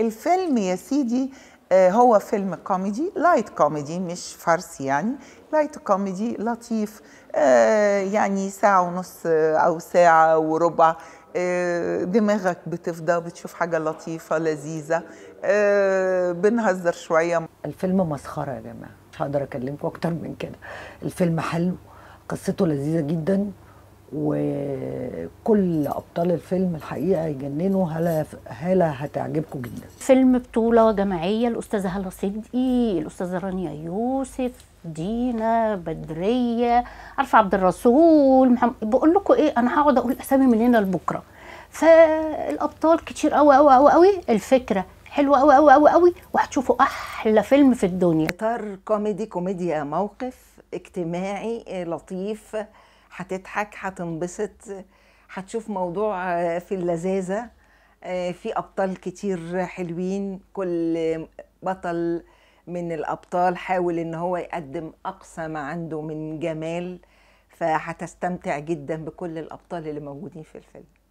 الفيلم يا سيدي آه، هو فيلم كوميدي لايت كوميدي مش فارسي يعني لايت كوميدي لطيف آه، يعني ساعة ونص آه، أو ساعة وربع دماغك بتفضى بتشوف حاجة لطيفة لذيذة بنهزر شوية الفيلم مسخرة يا جماعة مش هقدر أكلمكم أكتر من كده الفيلم حلو قصته لذيذة جدا وكل ابطال الفيلم الحقيقه يجننوا هلا هلا هتعجبكم جدا فيلم بطوله جماعيه الاستاذه هلا صدقي الاستاذه رانيا يوسف دينا بدريه عارفه عبد الرسول محمد بقول لكم ايه انا هقعد اقول اسامي من هنا لبكره فالابطال كتير قوي قوي قوي قوي الفكره حلوه قوي قوي قوي قوي وهتشوفوا احلى فيلم في الدنيا اطار كوميدي كوميديا موقف اجتماعي لطيف هتضحك هتنبسط هتشوف موضوع آه، في اللذاذة آه، في أبطال كتير حلوين كل بطل من الأبطال حاول إن هو يقدم أقصى ما عنده من جمال فهتستمتع جدا بكل الأبطال اللي موجودين في الفيلم